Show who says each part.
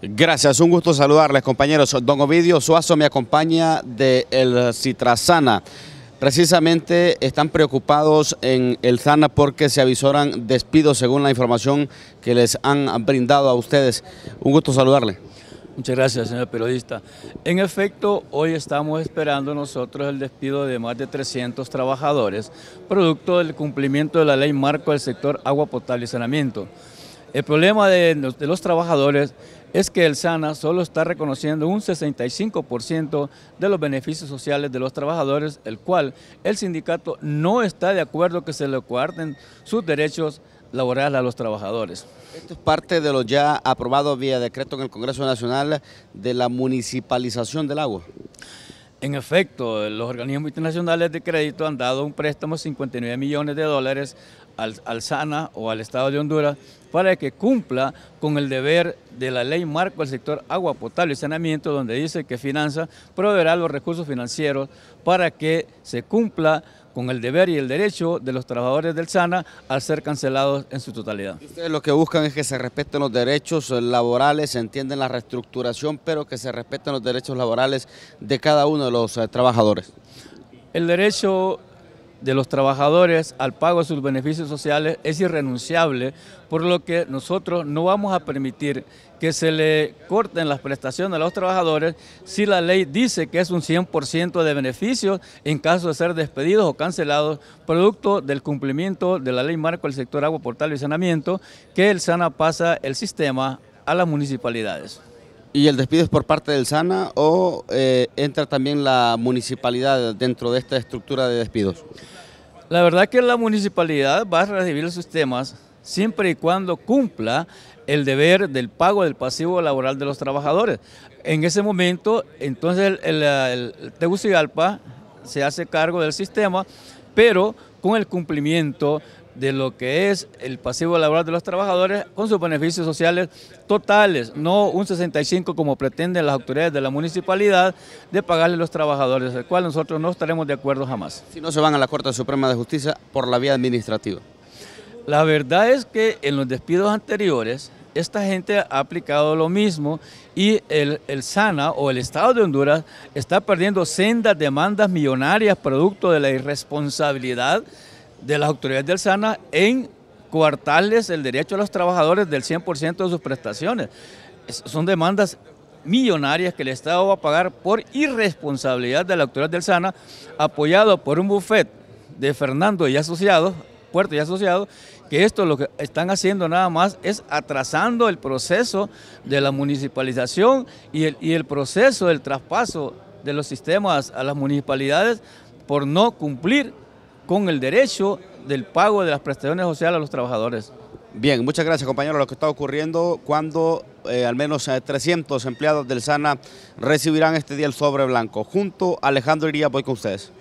Speaker 1: Gracias, un gusto saludarles compañeros. Don Ovidio Suazo me acompaña de El Citrazana. Precisamente están preocupados en el ZANA porque se avisoran despidos según la información que les han brindado a ustedes. Un gusto saludarle.
Speaker 2: Muchas gracias, señor periodista. En efecto, hoy estamos esperando nosotros el despido de más de 300 trabajadores, producto del cumplimiento de la ley marco del sector agua potable y saneamiento. El problema de los, trabajadores es que el SANA solo está reconociendo un 65% de los beneficios sociales de los trabajadores, el cual el sindicato no está de
Speaker 1: acuerdo que se le coarten sus derechos laborales a los trabajadores. Esto es parte de lo ya aprobado vía decreto en el Congreso Nacional de la municipalización del agua. En efecto, los organismos internacionales de crédito han dado un préstamo de 59
Speaker 2: millones de dólares al, al, SANA o al Estado de Honduras para que cumpla con el deber de la ley marco del sector agua potable y saneamiento, donde dice que Finanza proveerá los recursos financieros para que se cumpla con el deber y el derecho
Speaker 1: de los trabajadores del SANA a ser cancelados en su totalidad. Ustedes lo que buscan es que se respeten los derechos laborales, se entienden la reestructuración, pero que se respeten los derechos laborales de cada uno de los eh, trabajadores. El derecho de los trabajadores
Speaker 2: al pago de sus beneficios sociales es irrenunciable, por lo que nosotros no vamos a permitir que se le corten las prestaciones a los trabajadores si la ley dice que es un 100% de beneficios en caso de ser despedidos o cancelados, producto del cumplimiento de la ley marco del sector agua, portal y saneamiento, que el SANA pasa el
Speaker 1: sistema a las municipalidades. ¿Y el despido es por parte del SANA o eh, entra también la municipalidad dentro de esta estructura de despidos? La verdad que la municipalidad va a recibir los sistemas siempre y cuando cumpla el
Speaker 2: deber del pago del pasivo laboral de los trabajadores. En ese momento, entonces el, el Tegucigalpa se hace cargo del sistema, pero con el cumplimiento de lo que es el pasivo laboral de los trabajadores con sus beneficios sociales totales, no un 65 como pretenden las autoridades de la municipalidad de
Speaker 1: pagarle a los trabajadores, el cual nosotros no estaremos de acuerdo jamás. Si no se van a la Corte Suprema de Justicia por la vía administrativa. La verdad es que en los despidos anteriores esta
Speaker 2: gente ha aplicado lo mismo y el, el, SANA o el Estado de Honduras está perdiendo sendas demandas millonarias producto de la irresponsabilidad de las autoridades del SANA en coartarles el derecho a los trabajadores del 100% de sus prestaciones. son demandas millonarias que el Estado va a pagar por irresponsabilidad de la autoridad del SANA, apoyado por un buffet de Fernando y asociados, Puerto y asociados, que esto lo que están haciendo nada más es atrasando el proceso de la municipalización y el, y el proceso del traspaso de los sistemas a las municipalidades por no cumplir con el derecho
Speaker 1: del pago de las prestaciones sociales a los trabajadores. Bien, muchas gracias compañero. Lo que está ocurriendo cuando eh, al menos 300 eh, empleados del SANA recibirán este día el sobre blanco. Junto a Alejandro Iría, voy con ustedes.